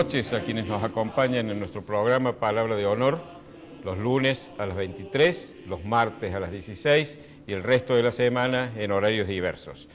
noches a quienes nos acompañan en nuestro programa Palabra de Honor, los lunes a las 23, los martes a las 16 y el resto de la semana en horarios diversos.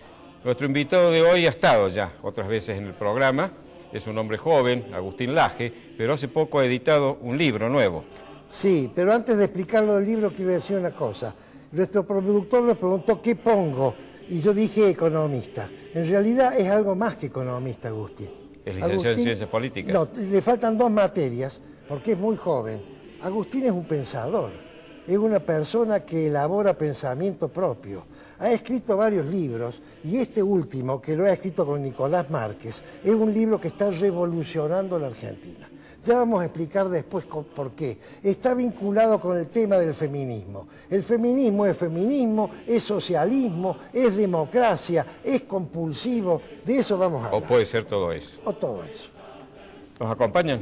Nuestro invitado de hoy ha estado ya otras veces en el programa, es un hombre joven, Agustín Laje, pero hace poco ha editado un libro nuevo. Sí, pero antes de explicarlo del libro quiero decir una cosa. Nuestro productor nos preguntó qué pongo y yo dije economista. En realidad es algo más que economista, Agustín. Es licenciado en Ciencias Políticas. No, le faltan dos materias, porque es muy joven. Agustín es un pensador, es una persona que elabora pensamiento propio. Ha escrito varios libros y este último, que lo ha escrito con Nicolás Márquez, es un libro que está revolucionando la Argentina. Ya vamos a explicar después por qué. Está vinculado con el tema del feminismo. El feminismo es feminismo, es socialismo, es democracia, es compulsivo. De eso vamos a hablar. O puede ser todo eso. O todo eso. ¿Nos acompañan?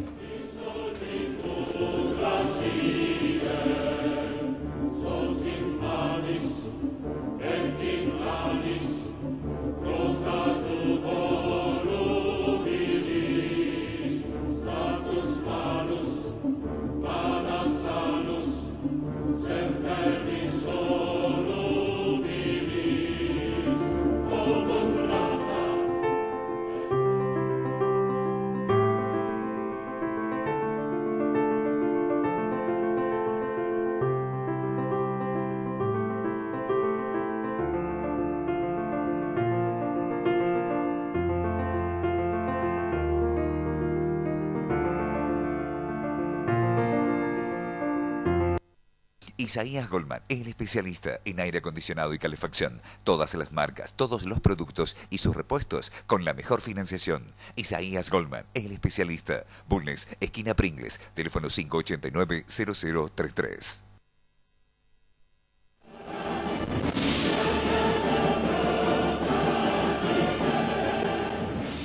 Isaías Goldman el especialista en aire acondicionado y calefacción. Todas las marcas, todos los productos y sus repuestos con la mejor financiación. Isaías Goldman el especialista. Bulnes, esquina Pringles, teléfono 589-0033.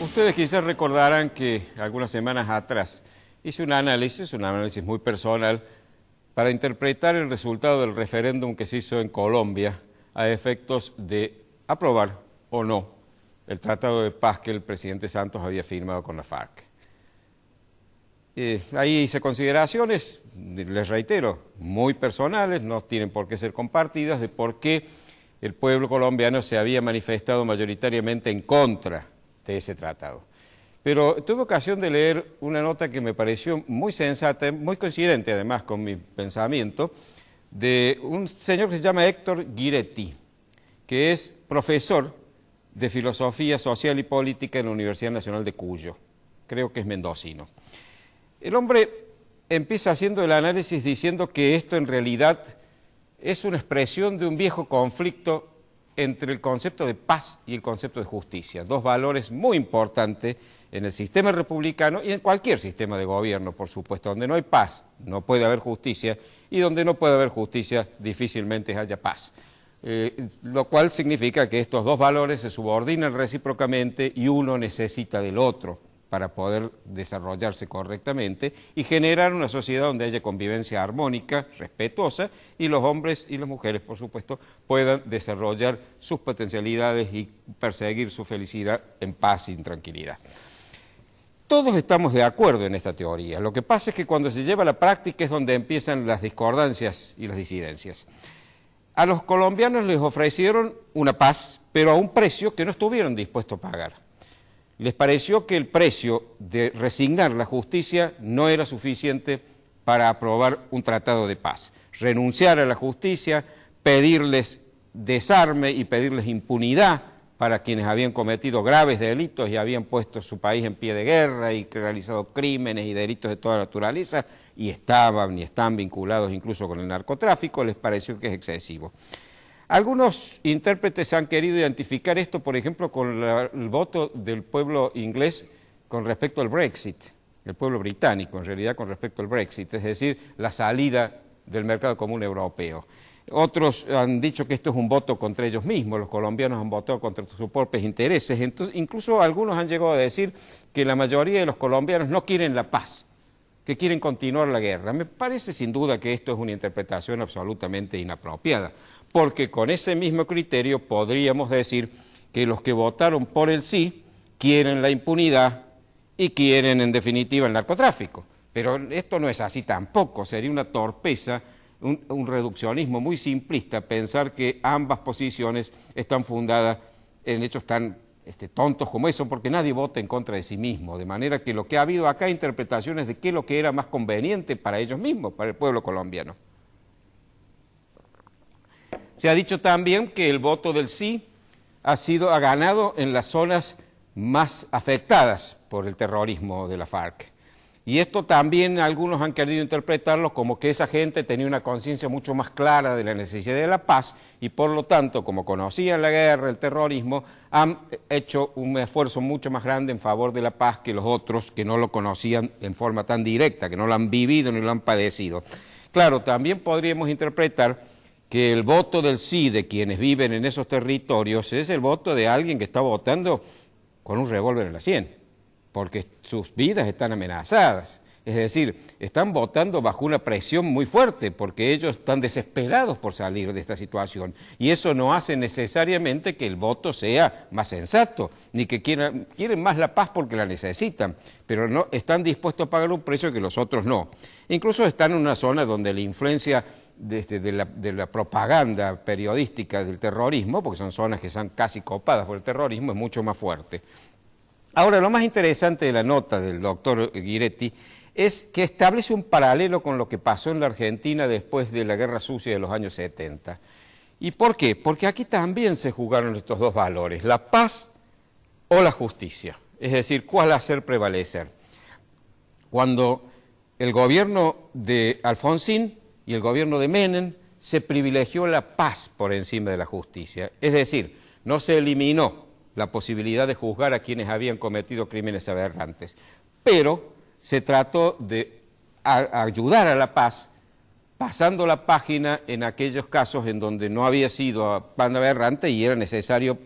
Ustedes quizás recordarán que algunas semanas atrás hice un análisis, un análisis muy personal, para interpretar el resultado del referéndum que se hizo en Colombia a efectos de aprobar o no el tratado de paz que el presidente Santos había firmado con la FARC. Eh, ahí hice consideraciones, les reitero, muy personales, no tienen por qué ser compartidas, de por qué el pueblo colombiano se había manifestado mayoritariamente en contra de ese tratado. Pero tuve ocasión de leer una nota que me pareció muy sensata, muy coincidente además con mi pensamiento, de un señor que se llama Héctor Guiretti, que es profesor de Filosofía Social y Política en la Universidad Nacional de Cuyo. Creo que es mendocino. El hombre empieza haciendo el análisis diciendo que esto en realidad es una expresión de un viejo conflicto entre el concepto de paz y el concepto de justicia, dos valores muy importantes en el sistema republicano y en cualquier sistema de gobierno, por supuesto, donde no hay paz, no puede haber justicia, y donde no puede haber justicia, difícilmente haya paz. Eh, lo cual significa que estos dos valores se subordinan recíprocamente y uno necesita del otro para poder desarrollarse correctamente y generar una sociedad donde haya convivencia armónica, respetuosa, y los hombres y las mujeres, por supuesto, puedan desarrollar sus potencialidades y perseguir su felicidad en paz y tranquilidad. Todos estamos de acuerdo en esta teoría. Lo que pasa es que cuando se lleva a la práctica es donde empiezan las discordancias y las disidencias. A los colombianos les ofrecieron una paz, pero a un precio que no estuvieron dispuestos a pagar les pareció que el precio de resignar la justicia no era suficiente para aprobar un tratado de paz. Renunciar a la justicia, pedirles desarme y pedirles impunidad para quienes habían cometido graves delitos y habían puesto su país en pie de guerra y realizado crímenes y delitos de toda naturaleza y estaban y están vinculados incluso con el narcotráfico, les pareció que es excesivo. Algunos intérpretes han querido identificar esto, por ejemplo, con el voto del pueblo inglés con respecto al Brexit, el pueblo británico en realidad con respecto al Brexit, es decir, la salida del mercado común europeo. Otros han dicho que esto es un voto contra ellos mismos, los colombianos han votado contra sus propios intereses, incluso algunos han llegado a decir que la mayoría de los colombianos no quieren la paz, que quieren continuar la guerra. Me parece sin duda que esto es una interpretación absolutamente inapropiada porque con ese mismo criterio podríamos decir que los que votaron por el sí quieren la impunidad y quieren en definitiva el narcotráfico. Pero esto no es así tampoco, sería una torpeza, un, reduccionismo muy simplista pensar que ambas posiciones están fundadas en hechos tan este, tontos como eso, porque nadie vota en contra de sí mismo, de manera que lo que ha habido acá interpretaciones de qué es lo que era más conveniente para ellos mismos, para el pueblo colombiano. Se ha dicho también que el voto del sí ha sido ganado en las zonas más afectadas por el terrorismo de la FARC. Y esto también algunos han querido interpretarlo como que esa gente tenía una conciencia mucho más clara de la necesidad de la paz y por lo tanto, como conocían la guerra, el terrorismo, han hecho un esfuerzo mucho más grande en favor de la paz que los otros que no lo conocían en forma tan directa, que no lo han vivido ni lo han padecido. Claro, también podríamos interpretar que el voto del sí de quienes viven en esos territorios es el voto de alguien que está votando con un revólver en la sien, porque sus vidas están amenazadas. Es decir, están votando bajo una presión muy fuerte porque ellos están desesperados por salir de esta situación. Y eso no hace necesariamente que el voto sea más sensato, ni que quieran, quieren más la paz porque la necesitan, pero no están dispuestos a pagar un precio que los otros no. Incluso están en una zona donde la influencia este, de, la, la, propaganda periodística del terrorismo, porque son zonas que están casi copadas por el terrorismo, es mucho más fuerte. Ahora, lo más interesante de la nota del doctor Guiretti es que establece un paralelo con lo que pasó en la Argentina después de la Guerra Sucia de los años 70. ¿Y por qué? Porque aquí también se jugaron estos dos valores, la paz o la justicia, es decir, cuál hacer prevalecer. Cuando el gobierno de Alfonsín y el gobierno de Menem se privilegió la paz por encima de la justicia. Es decir, no se eliminó la posibilidad de juzgar a quienes habían cometido crímenes aberrantes, pero se trató de ayudar a la paz pasando la página en aquellos casos en donde no había sido pan aberrante y era necesario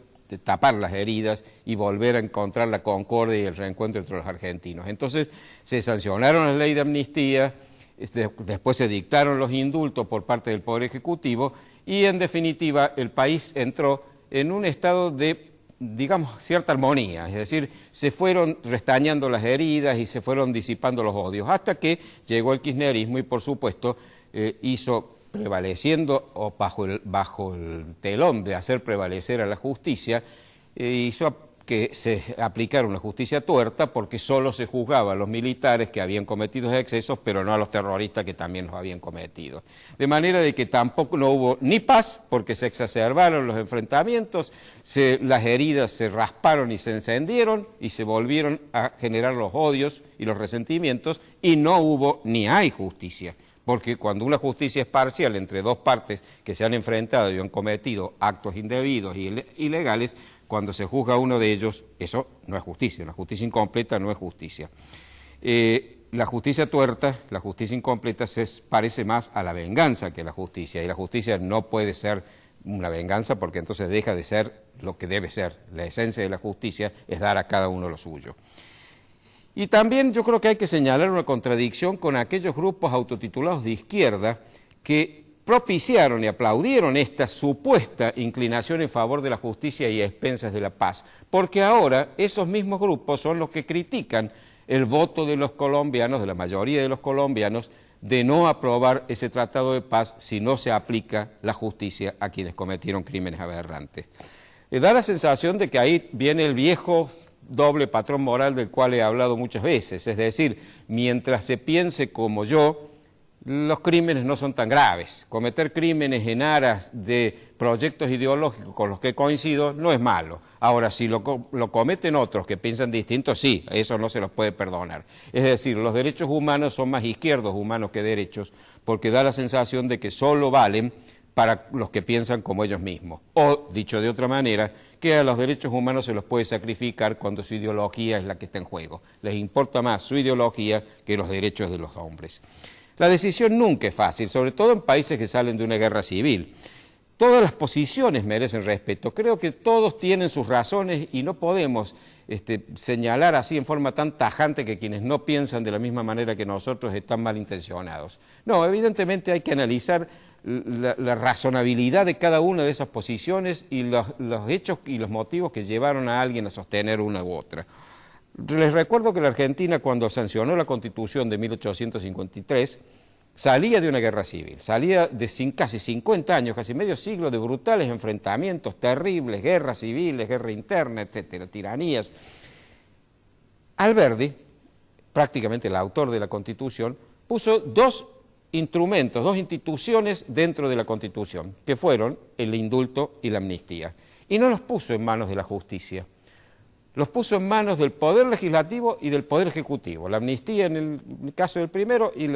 tapar las heridas y volver a encontrar la concordia y el reencuentro entre los argentinos. Entonces se sancionaron las leyes de amnistía, este, después se dictaron los indultos por parte del Poder Ejecutivo y en definitiva el país entró en un estado de, digamos, cierta armonía, es decir, se fueron restañando las heridas y se fueron disipando los odios, hasta que llegó el kirchnerismo y por supuesto eh, hizo prevaleciendo o bajo el, bajo el telón de hacer prevalecer a la justicia, eh, hizo que se aplicara una justicia tuerta porque solo se juzgaba a los militares que habían cometido excesos, pero no a los terroristas que también los habían cometido. De manera de que tampoco no hubo ni paz porque se exacerbaron los enfrentamientos, las heridas se rasparon y se encendieron y se volvieron a generar los odios y los resentimientos y no hubo ni hay justicia porque cuando una justicia es parcial entre dos partes que se han enfrentado y han cometido actos indebidos y ilegales, cuando se juzga a uno de ellos, eso no es justicia, la justicia incompleta no es justicia. Eh, la justicia tuerta, la justicia incompleta se parece más a la venganza que a la justicia, y la justicia no puede ser una venganza porque entonces deja de ser lo que debe ser. La esencia de la justicia es dar a cada uno lo suyo. Y también yo creo que hay que señalar una contradicción con aquellos grupos autotitulados de izquierda que propiciaron y aplaudieron esta supuesta inclinación en favor de la justicia y a expensas de la paz, porque ahora esos mismos grupos son los que critican el voto de los colombianos, de la mayoría de los colombianos, de no aprobar ese tratado de paz si no se aplica la justicia a quienes cometieron crímenes aberrantes. Eh, da la sensación de que ahí viene el viejo doble patrón moral del cual he hablado muchas veces. Es decir, mientras se piense como yo, los crímenes no son tan graves. Cometer crímenes en aras de proyectos ideológicos con los que coincido no es malo. Ahora, si lo, cometen otros que piensan distinto, sí, eso no se los puede perdonar. Es decir, los derechos humanos son más izquierdos humanos que derechos, porque da la sensación de que solo valen para los que piensan como ellos mismos. O, dicho de otra manera, que a los derechos humanos se los puede sacrificar cuando su ideología es la que está en juego. Les importa más su ideología que los derechos de los hombres. La decisión nunca es fácil, sobre todo en países que salen de una guerra civil. Todas las posiciones merecen respeto. Creo que todos tienen sus razones y no podemos este, señalar así en forma tan tajante que quienes no piensan de la misma manera que nosotros están malintencionados. No, evidentemente hay que analizar la, razonabilidad de cada una de esas posiciones y los, hechos y los motivos que llevaron a alguien a sostener una u otra. Les recuerdo que la Argentina cuando sancionó la Constitución de 1853 salía de una guerra civil, salía de casi 50 años, casi medio siglo de brutales enfrentamientos terribles, guerras civiles, guerra interna, etcétera, tiranías. Alberdi, prácticamente el autor de la Constitución, puso dos instrumentos, dos instituciones dentro de la Constitución, que fueron el indulto y la amnistía. Y no los puso en manos de la justicia, los puso en manos del Poder Legislativo y del Poder Ejecutivo. La amnistía en el caso del primero y,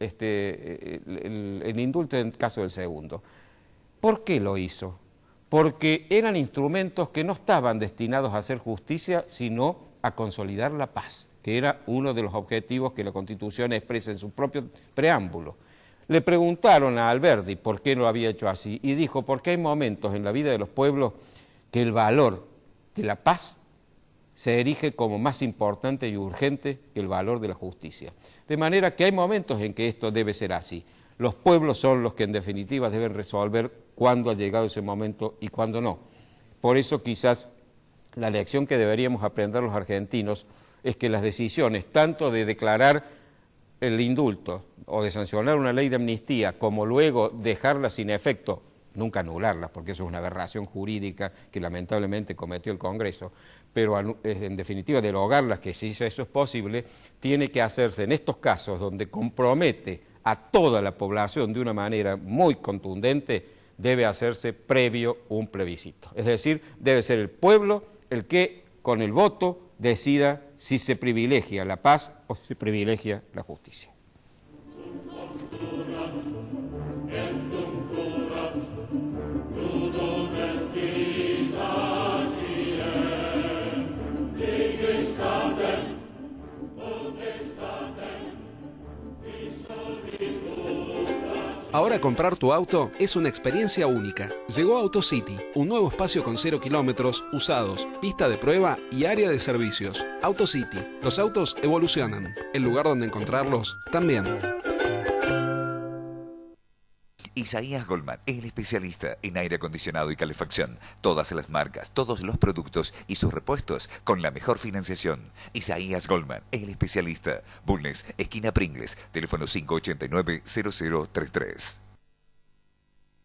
este, el, el indulto en el caso del segundo. ¿Por qué lo hizo? Porque eran instrumentos que no estaban destinados a hacer justicia, sino a consolidar la paz que era uno de los objetivos que la Constitución expresa en su propio preámbulo. Le preguntaron a Alberti por qué lo había hecho así y dijo, porque hay momentos en la vida de los pueblos que el valor de la paz se erige como más importante y urgente que el valor de la justicia. De manera que hay momentos en que esto debe ser así. Los pueblos son los que en definitiva deben resolver cuándo ha llegado ese momento y cuándo no. Por eso quizás la lección que deberíamos aprender los argentinos es que las decisiones tanto de declarar el indulto o de sancionar una ley de amnistía como luego dejarlas sin efecto, nunca anularlas porque eso es una aberración jurídica que lamentablemente cometió el Congreso, pero en definitiva derogarlas, que si eso es posible, tiene que hacerse en estos casos donde compromete a toda la población de una manera muy contundente, debe hacerse previo un plebiscito. Es decir, debe ser el pueblo el que con el voto decida si se privilegia la paz o se privilegia la justicia. Ahora comprar tu auto es una experiencia única. Llegó AutoCity, un nuevo espacio con 0 kilómetros, usados, pista de prueba y área de servicios. AutoCity, los autos evolucionan, el lugar donde encontrarlos también. Isaías Goldman el especialista en aire acondicionado y calefacción. Todas las marcas, todos los productos y sus repuestos con la mejor financiación. Isaías Goldman el especialista. Bulnes, esquina Pringles, teléfono 589-0033.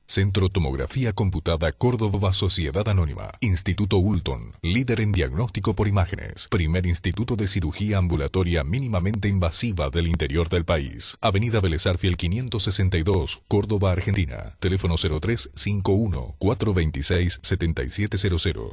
Centro Tomografía Computada Córdoba Sociedad Anónima. Instituto Ulton, líder en diagnóstico por imágenes. Primer instituto de cirugía ambulatoria mínimamente invasiva del interior del país. Avenida Belezar 562, Córdoba, Argentina. Teléfono 0351 426 7700.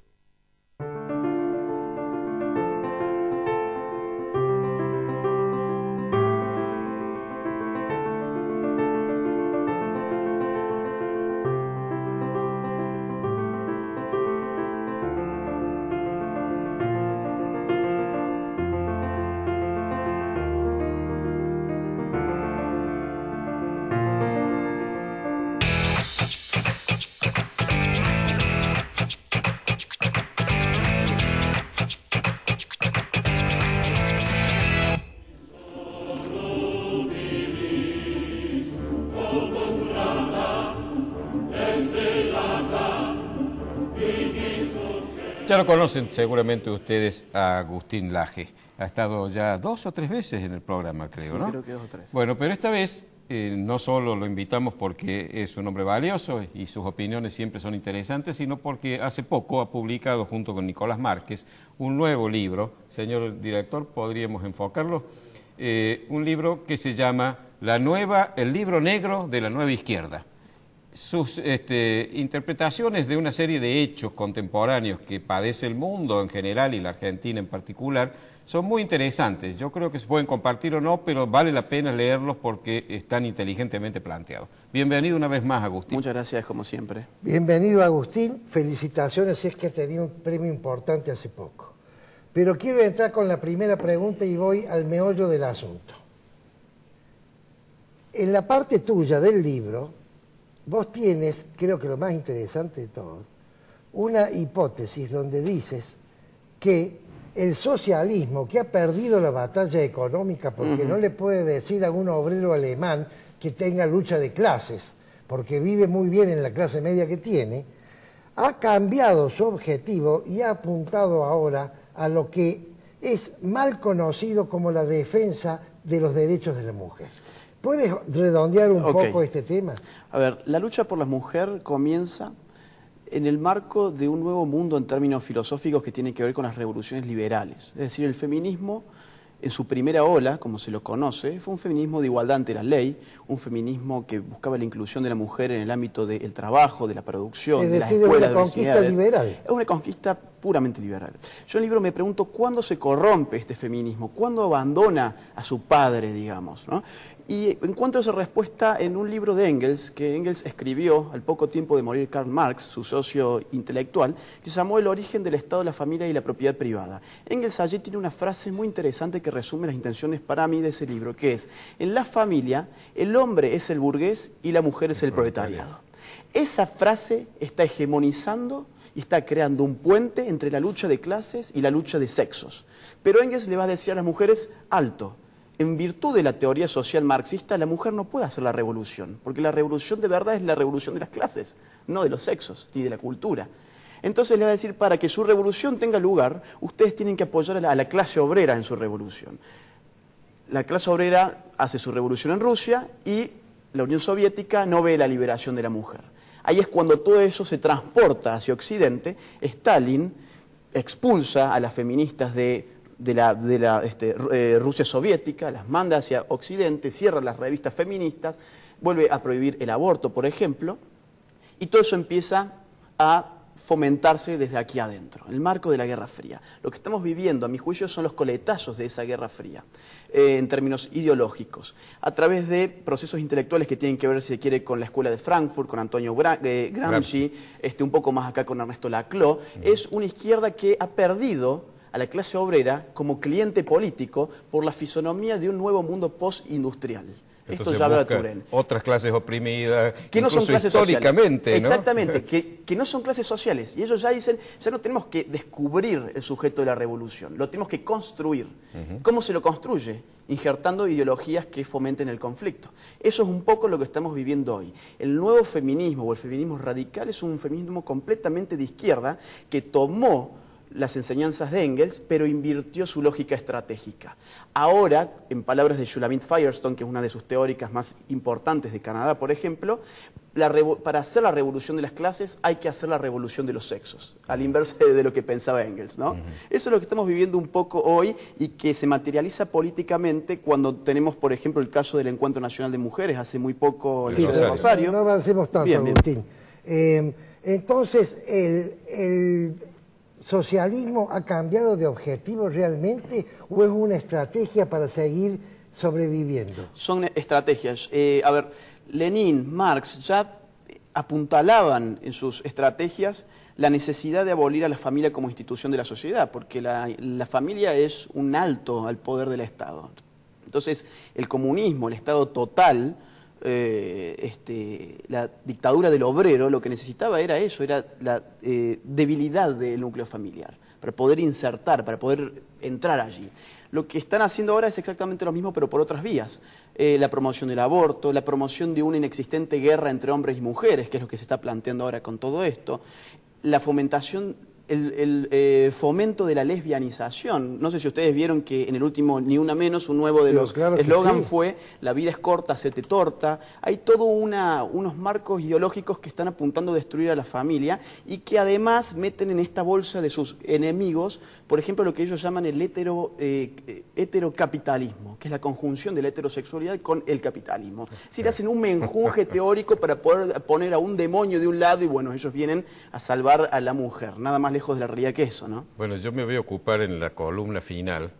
Ya lo conocen seguramente ustedes a Agustín Laje. Ha estado ya dos o tres veces en el programa, creo, sí, creo que dos o tres. Bueno, pero esta vez eh, no solo lo invitamos porque es un hombre valioso y sus opiniones siempre son interesantes, sino porque hace poco ha publicado junto con Nicolás Márquez un nuevo libro. Señor director, podríamos enfocarlo. Eh, un libro que se llama La nueva, El libro negro de la nueva izquierda sus este, interpretaciones de una serie de hechos contemporáneos que padece el mundo en general y la Argentina en particular son muy interesantes. Yo creo que se pueden compartir o no, pero vale la pena leerlos porque están inteligentemente planteados. Bienvenido una vez más, Agustín. Muchas gracias, como siempre. Bienvenido, Agustín. Felicitaciones, es que ha tenido un premio importante hace poco. Pero quiero entrar con la primera pregunta y voy al meollo del asunto. En la parte tuya del libro, vos tienes, creo que lo más interesante de todo, una hipótesis donde dices que el socialismo, que ha perdido la batalla económica porque no le puede decir a un obrero alemán que tenga lucha de clases, porque vive muy bien en la clase media que tiene, ha cambiado su objetivo y ha apuntado ahora a lo que es mal conocido como la defensa de los derechos de la mujer. ¿Puedes redondear un poco este tema? A ver, la lucha por la mujer comienza en el marco de un nuevo mundo en términos filosóficos que tiene que ver con las revoluciones liberales. Es decir, el feminismo en su primera ola, como se lo conoce, fue un feminismo de igualdad ante la ley, un feminismo que buscaba la inclusión de la mujer en el ámbito del trabajo, de la producción, de la las de Es una conquista liberal. Es una conquista puramente liberal. Yo en el libro me pregunto cuándo se corrompe este feminismo, cuándo abandona a su padre, digamos. Y encuentro esa respuesta en un libro de Engels, que Engels escribió al poco tiempo de morir Karl Marx, su socio intelectual, que se llamó El origen del Estado, la familia y la propiedad privada. Engels allí tiene una frase muy interesante que resume las intenciones para mí de ese libro, que es, en la familia el hombre es el burgués y la mujer es el proletariado. Esa frase está hegemonizando y está creando un puente entre la lucha de clases y la lucha de sexos. Pero Engels le va a decir a las mujeres, alto, en virtud de la teoría social marxista, la mujer no puede hacer la revolución, porque la revolución de verdad es la revolución de las clases, no de los sexos ni de la cultura. Entonces le va a decir, para que su revolución tenga lugar, ustedes tienen que apoyar a la, clase obrera en su revolución. La clase obrera hace su revolución en Rusia y la Unión Soviética no ve la liberación de la mujer. Ahí es cuando todo eso se transporta hacia Occidente. Stalin expulsa a las feministas de, este, eh, Rusia soviética, las manda hacia Occidente, cierra las revistas feministas, vuelve a prohibir el aborto, por ejemplo, y todo eso empieza a fomentarse desde aquí adentro, en el marco de la Guerra Fría. Lo que estamos viviendo, a mi juicio, son los coletazos de esa Guerra Fría. Eh, en términos ideológicos, a través de procesos intelectuales que tienen que ver, si se quiere, con la Escuela de Frankfurt, con Antonio eh, Gramsci, este, un poco más acá con Ernesto Laclau, es una izquierda que ha perdido a la clase obrera como cliente político por la fisonomía de un nuevo mundo postindustrial. Esto ya habla Turen. Otras clases oprimidas, que no son clases históricamente. Exactamente, que, no son clases sociales. Y ellos ya dicen, ya no tenemos que descubrir el sujeto de la revolución, lo tenemos que construir. ¿Cómo se lo construye? Injertando ideologías que fomenten el conflicto. Eso es un poco lo que estamos viviendo hoy. El nuevo feminismo o el feminismo radical es un feminismo completamente de izquierda que tomó las enseñanzas de Engels, pero invirtió su lógica estratégica. Ahora, en palabras de Shulamit Firestone, que es una de sus teóricas más importantes de Canadá, por ejemplo, la para hacer la revolución de las clases hay que hacer la revolución de los sexos, al inverso de, lo que pensaba Engels. ¿no? Eso es lo que estamos viviendo un poco hoy y que se materializa políticamente cuando tenemos, por ejemplo, el caso del Encuentro Nacional de Mujeres, hace muy poco en Rosario. Rosario. No, avancemos tanto, eh, entonces, el socialismo ha cambiado de objetivo realmente o es una estrategia para seguir sobreviviendo? Son estrategias. Eh, a ver, Lenin, Marx ya apuntalaban en sus estrategias la necesidad de abolir a la familia como institución de la sociedad, porque la familia es un alto al poder del Estado. Entonces, el comunismo, el Estado total, eh, este, la dictadura del obrero, lo que necesitaba era eso, era la eh, debilidad del núcleo familiar, para poder insertar, para poder entrar allí. Lo que están haciendo ahora es exactamente lo mismo, pero por otras vías. Eh, la promoción del aborto, la promoción de una inexistente guerra entre hombres y mujeres, que es lo que se está planteando ahora con todo esto, la fomentación el, eh, fomento de la lesbianización. No sé si ustedes vieron que en el último Ni Una Menos, un nuevo de los eslogan fue La vida es corta, se te torta. Hay todo una... unos marcos ideológicos que están apuntando a destruir a la familia y que además meten en esta bolsa de sus enemigos por ejemplo, lo que ellos llaman el hetero, eh, eh, heterocapitalismo, que es la conjunción de la heterosexualidad con el capitalismo. Si Es decir, hacen un menjuje teórico para poder poner a un demonio de un lado y bueno, ellos vienen a salvar a la mujer, nada más lejos de la realidad que eso, ¿no? Bueno, yo me voy a ocupar en la columna final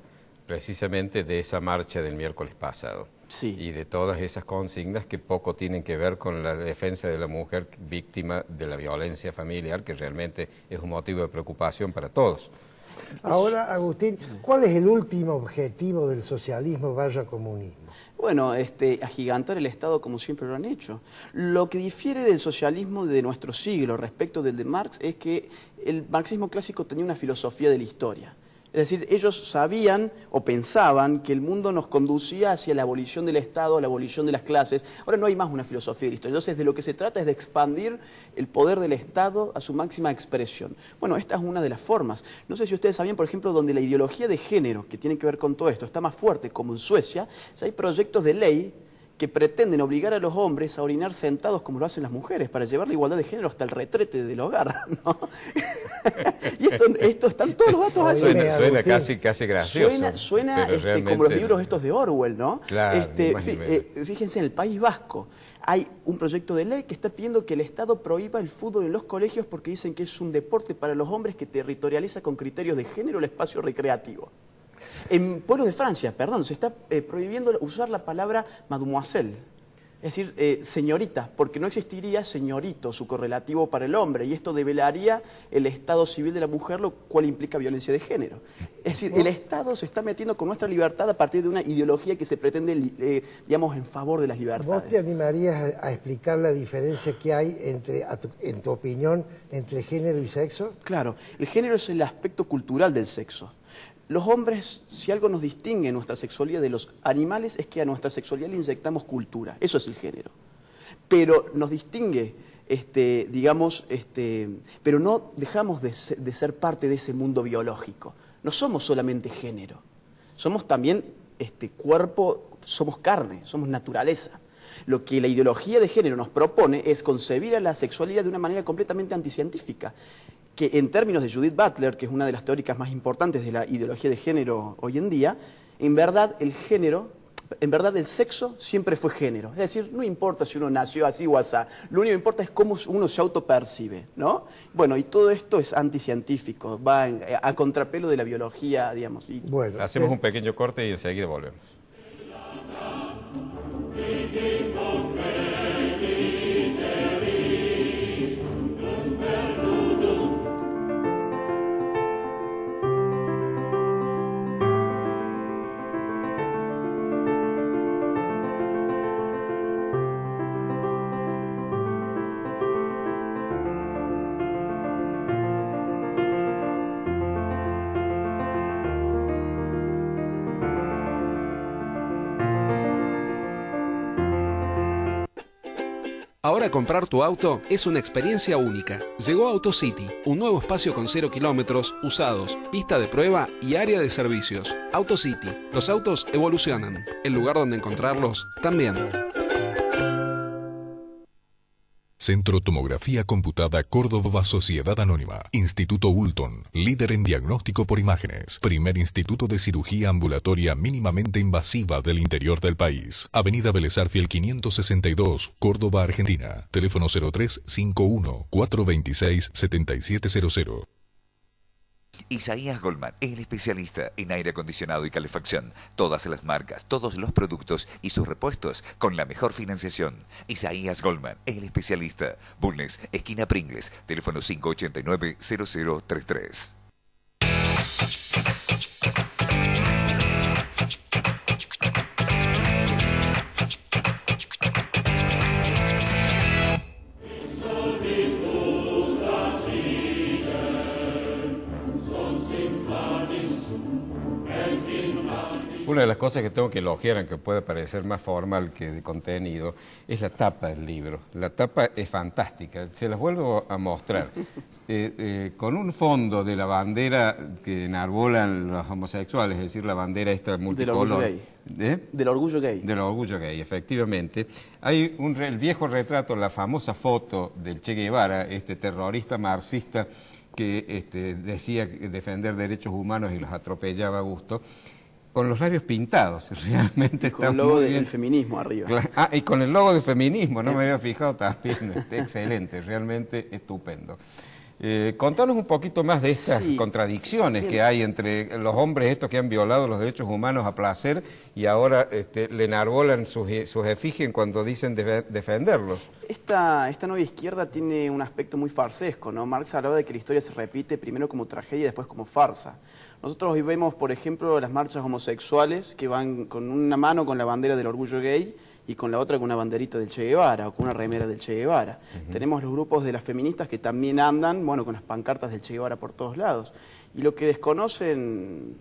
precisamente de esa marcha del miércoles pasado. Sí. y de todas esas consignas que poco tienen que ver con la defensa de la mujer víctima de la violencia familiar, que realmente es un motivo de preocupación para todos. Ahora, Agustín, ¿cuál es el último objetivo del socialismo vaya comunismo? Bueno, este, agigantar el Estado como siempre lo han hecho. Lo que difiere del socialismo de nuestro siglo respecto del de Marx es que el marxismo clásico tenía una filosofía de la historia. Es decir, ellos sabían o pensaban que el mundo nos conducía hacia la abolición del Estado, la abolición de las clases. Ahora no hay más una filosofía de la Entonces, de lo que se trata es de expandir el poder del Estado a su máxima expresión. Bueno, esta es una de las formas. No sé si ustedes sabían, por ejemplo, donde la ideología de género, que tiene que ver con todo esto, está más fuerte, como en Suecia, si hay proyectos de ley que pretenden obligar a los hombres a orinar sentados como lo hacen las mujeres, para llevar la igualdad de género hasta el retrete del hogar. ¿no? y esto, están todos los datos allí. Suena, casi, casi gracioso. Suena, este, como los libros estos de Orwell, ¿no? Este, eh, fíjense, en el País Vasco hay un proyecto de ley que está pidiendo que el Estado prohíba el fútbol en los colegios porque dicen que es un deporte para los hombres que territorializa con criterios de género el espacio recreativo. En pueblos de Francia, perdón, se está eh, prohibiendo usar la palabra mademoiselle. Es decir, eh, señorita, porque no existiría señorito, su correlativo para el hombre, y esto develaría el estado civil de la mujer, lo cual implica violencia de género. Es decir, el Estado se está metiendo con nuestra libertad a partir de una ideología que se pretende, eh, digamos, en favor de las libertades. ¿Vos te animarías a, explicar la diferencia que hay, entre, en tu opinión, entre género y sexo? Claro, el género es el aspecto cultural del sexo. Los hombres, si algo nos distingue nuestra sexualidad de los animales, es que a nuestra sexualidad le inyectamos cultura. Eso es el género. Pero nos distingue, este, digamos, este, pero no dejamos de ser, parte de ese mundo biológico. No somos solamente género. Somos también este, cuerpo, somos carne, somos naturaleza. Lo que la ideología de género nos propone es concebir a la sexualidad de una manera completamente anticientífica que en términos de Judith Butler, que es una de las teóricas más importantes de la ideología de género hoy en día, en verdad el género, en verdad el sexo siempre fue género. Es decir, no importa si uno nació así o así, lo único que importa es cómo uno se autopercibe, ¿no? Bueno, y todo esto es anticientífico, va a contrapelo de la biología, digamos. Bueno, Hacemos eh, un pequeño corte y enseguida volvemos. Ahora comprar tu auto es una experiencia única. Llegó AutoCity, un nuevo espacio con 0 kilómetros, usados, pista de prueba y área de servicios. AutoCity, los autos evolucionan. El lugar donde encontrarlos también. Centro Tomografía Computada Córdoba Sociedad Anónima. Instituto Ulton, líder en diagnóstico por imágenes. Primer instituto de cirugía ambulatoria mínimamente invasiva del interior del país. Avenida Belezarfiel 562, Córdoba, Argentina. Teléfono 0351 426 7700. Isaías Goldman es el especialista en aire acondicionado y calefacción. Todas las marcas, todos los productos y sus repuestos con la mejor financiación. Isaías Goldman es el especialista. Bulnes, esquina Pringles, teléfono 589-0033. una de las cosas que tengo que elogiar, que puede parecer más formal que de contenido, es la tapa del libro. La tapa es fantástica, se las vuelvo a mostrar. Eh, eh, con un fondo de la bandera que enarbolan los homosexuales, es decir, la bandera esta multicolor. Del orgullo gay. ¿Eh? Del orgullo gay. Del orgullo gay, efectivamente. Hay un, el viejo retrato, la famosa foto del Che Guevara, este terrorista marxista que este, decía defender derechos humanos y los atropellaba a gusto con los labios pintados, realmente. Y con el logo del feminismo arriba. Ah, y con el logo del feminismo, no eh. me había fijado también. Este, excelente, realmente estupendo. Eh, contanos un poquito más de estas contradicciones que hay entre los hombres estos que han violado los derechos humanos a placer y ahora este, le enarbolan sus, e, sus cuando dicen defenderlos. Esta, esta nueva izquierda tiene un aspecto muy farsesco, ¿no? Marx hablaba de que la historia se repite primero como tragedia y después como farsa. Nosotros hoy vemos, por ejemplo, las marchas homosexuales que van con una mano con la bandera del orgullo gay y con la otra con una banderita del Che Guevara o con una remera del Che Guevara. Tenemos los grupos de las feministas que también andan, bueno, con las pancartas del Che Guevara por todos lados. Y lo que desconocen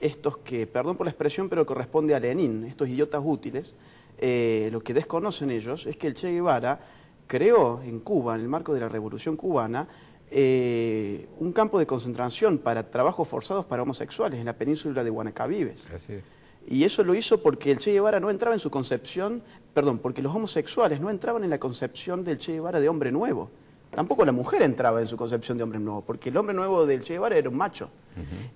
estos que, perdón por la expresión, pero corresponde a Lenin, estos idiotas útiles, eh, lo que desconocen ellos es que el Che Guevara creó en Cuba, en el marco de la Revolución Cubana, eh, un campo de concentración para trabajos forzados para homosexuales en la península de Guanacabibes. Y eso lo hizo porque el Che Guevara no entraba en su concepción, perdón, porque los homosexuales no entraban en la concepción del Che Guevara de hombre nuevo. Tampoco la mujer entraba en su concepción de hombre nuevo, porque el hombre nuevo del Che Guevara era un macho.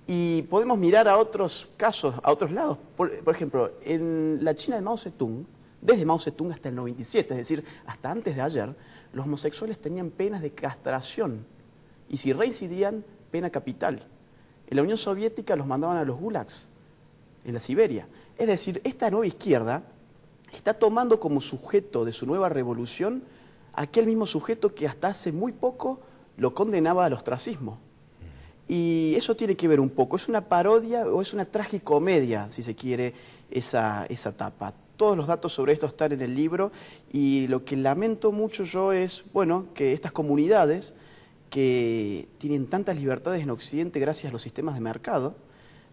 Y podemos mirar a otros casos, a otros lados. Por, por, ejemplo, en la China de Mao Zedong, desde Mao Zedong hasta el 97, es decir, hasta antes de ayer, los homosexuales tenían penas de castración y si reincidían, pena capital. En la Unión Soviética los mandaban a los gulags, en la Siberia. Es decir, esta nueva izquierda está tomando como sujeto de su nueva revolución aquel mismo sujeto que hasta hace muy poco lo condenaba al ostracismo. Y eso tiene que ver un poco, es una parodia o es una tragicomedia, si se quiere, esa, esa etapa. Todos los datos sobre esto están en el libro y lo que lamento mucho yo es, bueno, que estas comunidades que tienen tantas libertades en Occidente gracias a los sistemas de mercado.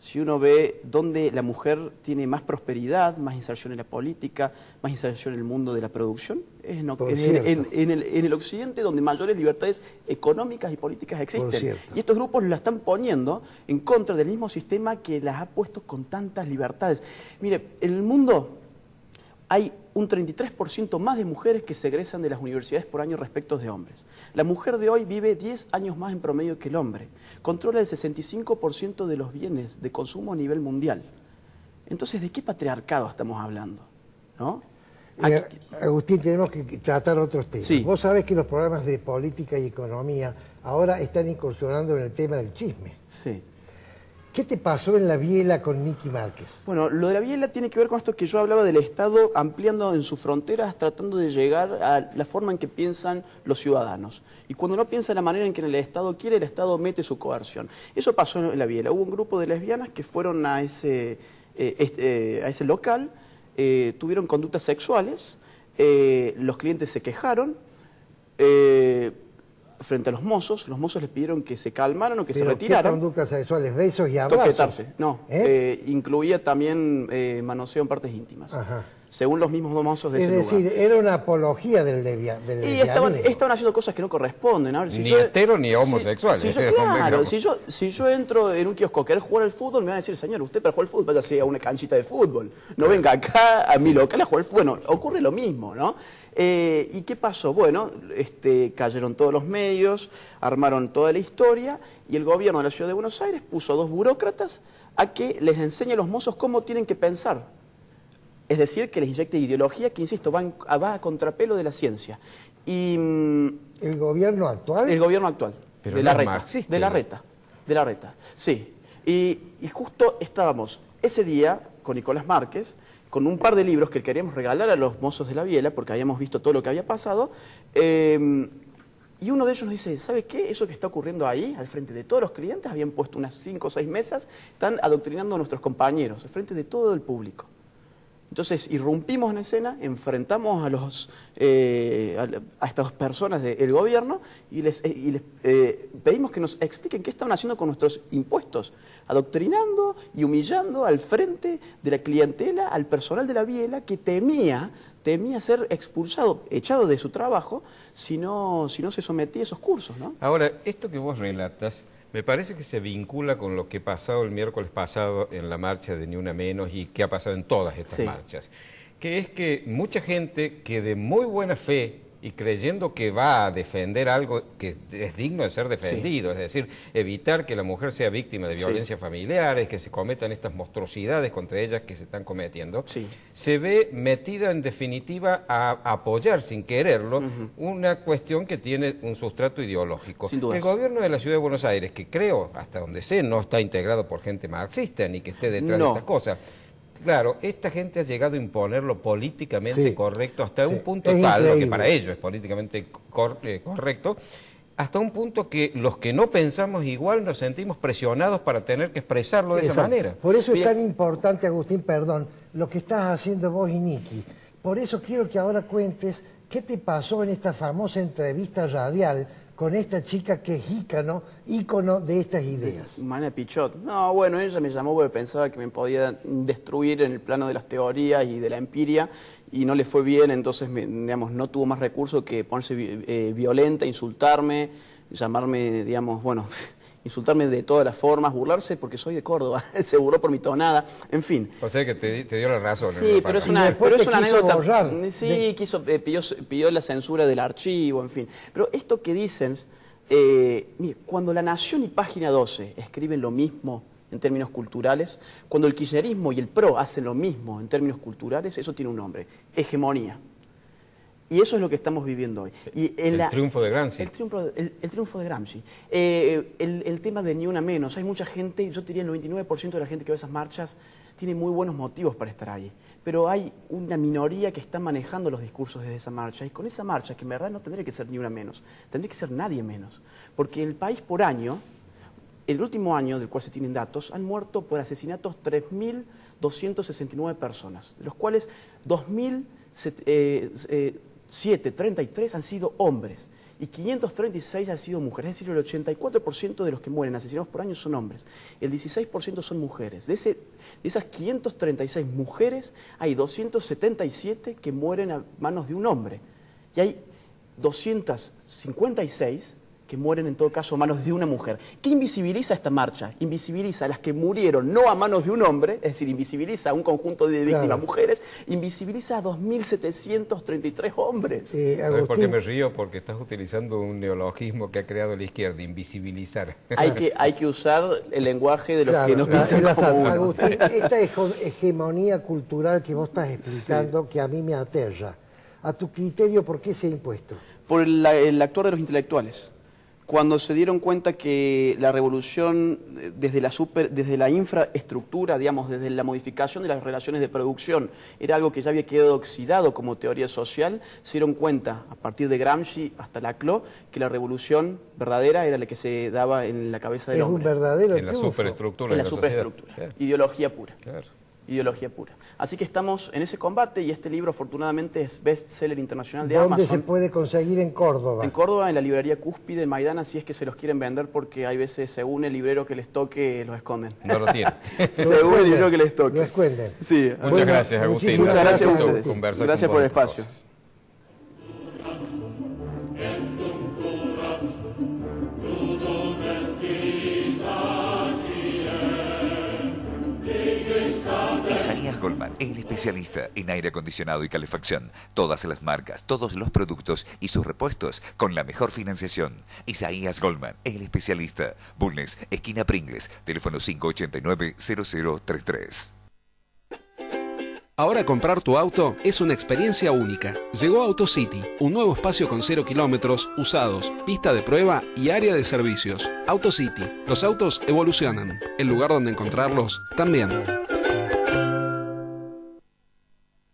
Si uno ve dónde la mujer tiene más prosperidad, más inserción en la política, más inserción en el mundo de la producción, es en, el, en el, Occidente donde mayores libertades económicas y políticas existen. Y estos grupos la están poniendo en contra del mismo sistema que las ha puesto con tantas libertades. Mire, en el mundo hay un 33% más de mujeres que se egresan de las universidades por año respecto de hombres. La mujer de hoy vive 10 años más en promedio que el hombre. Controla el 65% de los bienes de consumo a nivel mundial. Entonces, ¿de qué patriarcado estamos hablando? ¿No? Eh, Agustín, tenemos que tratar otros temas. Vos sabés que los programas de política y economía ahora están incursionando en el tema del chisme. Sí. ¿Qué te pasó en la biela con Nicky Márquez? Bueno, lo de la biela tiene que ver con esto que yo hablaba del Estado ampliando en sus fronteras, tratando de llegar a la forma en que piensan los ciudadanos. Y cuando no piensa la manera en que el Estado quiere, el Estado mete su coerción. Eso pasó en la biela. Hubo un grupo de lesbianas que fueron a ese, eh, eh, a ese local, eh, tuvieron conductas sexuales, los clientes se quejaron frente a los mozos, los mozos les pidieron que se calmaran o que se retiraran. ¿Qué conductas sexuales? ¿Besos y abrazos? no. ¿Eh? Eh, incluía también eh, manoseo en partes íntimas. Ajá según los mismos dos mozos de ese lugar. Es decir, era una apología del, levia, y estaban, haciendo cosas que no corresponden. ni hetero ni homosexual. Si, yo, claro, si yo, entro en un kiosco a querer jugar al fútbol, me van a decir, señor, usted para jugar al fútbol vaya a una canchita de fútbol. No venga acá a mi local a jugar al fútbol. Bueno, ocurre lo mismo, ¿no? Eh, ¿Y qué pasó? Bueno, este, cayeron todos los medios, armaron toda la historia y el gobierno de la Ciudad de Buenos Aires puso a dos burócratas a que les enseñe a los mozos cómo tienen que pensar es decir, que les inyecte ideología que, insisto, ah, va, a, contrapelo de la ciencia. Y, mm, ¿El gobierno actual? El gobierno actual, Pero de, la reta, de la reta, de la reta, sí. Y, justo estábamos ese día con Nicolás Márquez, con un par de libros que queríamos regalar a los mozos de la biela, porque habíamos visto todo lo que había pasado, em, y uno de ellos nos dice, ¿sabe qué? Eso que está ocurriendo ahí, al frente de todos los clientes, habían puesto unas cinco o seis mesas, están adoctrinando a nuestros compañeros, al frente de todo el público. Entonces irrumpimos en escena, enfrentamos a, los, eh, a, estas personas del gobierno y les, eh, eh, pedimos que nos expliquen qué estaban haciendo con nuestros impuestos, adoctrinando y humillando al frente de la clientela, al personal de la biela que temía, temía ser expulsado, echado de su trabajo si no, si no se sometía a esos cursos. ¿no? Ahora, esto que vos relatas me parece que se vincula con lo que pasado el miércoles pasado en la marcha de Ni Una Menos y que ha pasado en todas estas marchas, que es que mucha gente que de muy buena fe y creyendo que va a defender algo que es digno de ser defendido, es decir, evitar que la mujer sea víctima de violencias familiar familiares, que se cometan estas monstruosidades contra ellas que se están cometiendo, se ve metida en definitiva a apoyar sin quererlo una cuestión que tiene un sustrato ideológico. El gobierno de la Ciudad de Buenos Aires, que creo, hasta donde sé, no está integrado por gente marxista ni que esté detrás de estas cosas, Claro, esta gente ha llegado a imponerlo políticamente correcto hasta un punto tal, que para ellos es políticamente eh, correcto, hasta un punto que los que no pensamos igual nos sentimos presionados para tener que expresarlo de esa manera. Por eso es tan importante, Agustín, perdón, lo que estás haciendo vos y Nicky. Por eso quiero que ahora cuentes qué te pasó en esta famosa entrevista radial con esta chica que es ícono, ícono de estas ideas. Mana Pichot. No, bueno, ella me llamó porque pensaba que me podía destruir en el plano de las teorías y de la empiria y no le fue bien, entonces, digamos, no tuvo más recursos que ponerse eh, violenta, insultarme, llamarme, digamos, bueno... insultarme de todas las formas, burlarse porque soy de Córdoba, se burló por mi tonada, en fin. O sea que te, dio la razón. Sí, pero es una, anécdota. Sí, quiso, pidió, la censura del archivo, en fin. Pero esto que dicen, eh, mire, cuando La Nación y Página 12 escriben lo mismo en términos culturales, cuando el kirchnerismo y el PRO hacen lo mismo en términos culturales, eso tiene un nombre, hegemonía. Y eso es lo que estamos viviendo hoy. el triunfo de Gramsci. El triunfo, de Gramsci. Eh, el, tema de ni una menos. Hay mucha gente, yo diría el 99% de la gente que va a esas marchas tiene muy buenos motivos para estar ahí. Pero hay una minoría que está manejando los discursos desde esa marcha. Y con esa marcha, que en verdad no tendría que ser ni una menos, tendría que ser nadie menos. Porque el país por año, el último año del cual se tienen datos, han muerto por asesinatos 3.269 personas, de los cuales 2.000... 733 han sido hombres y 536 han sido mujeres, es decir, el 84% de los que mueren asesinados por año son hombres, el 16% son mujeres. De, ese, de, esas 536 mujeres hay 277 que mueren a manos de un hombre y hay 256 que mueren en todo caso a manos de una mujer. ¿Qué invisibiliza esta marcha? Invisibiliza a las que murieron no a manos de un hombre, es decir, invisibiliza a un conjunto de víctimas mujeres, invisibiliza a 2.733 hombres. Eh, por me río? Porque estás utilizando un neologismo que ha creado la izquierda, invisibilizar. Hay que, usar el lenguaje de los que no piensan como uno. Agustín, esta hegemonía cultural que vos estás explicando, que a mí me aterra, a tu criterio, ¿por qué se ha impuesto? Por el, el actuar de los intelectuales cuando se dieron cuenta que la revolución eh, desde la, super, desde la infraestructura, digamos, desde la modificación de las relaciones de producción, era algo que ya había quedado oxidado como teoría social, se dieron cuenta, a partir de Gramsci hasta Laclau, que la revolución verdadera era la que se daba en la cabeza del es hombre. en la superestructura. En la, superestructura, ideología pura ideología pura. Así que estamos en ese combate y este libro afortunadamente es bestseller internacional de Amazon. ¿Dónde se puede conseguir en Córdoba? En Córdoba, en la librería Cúspide, de Maidana, si es que se los quieren vender porque hay veces según el librero que les toque, los esconden. No lo tienen. según el librero que les toque. Lo esconden. Muchas gracias, Agustín. Muchas gracias, gracias a Gracias por el espacio. Isaías Goldman, el especialista en aire acondicionado y calefacción. Todas las marcas, todos los productos y sus repuestos con la mejor financiación. Isaías Goldman, el especialista. Bulnes, esquina Pringles, teléfono 589-0033. Ahora comprar tu auto es una experiencia única. Llegó AutoCity, un nuevo espacio con 0 kilómetros, usados, pista de prueba y área de servicios. AutoCity, los autos evolucionan, el lugar donde encontrarlos también.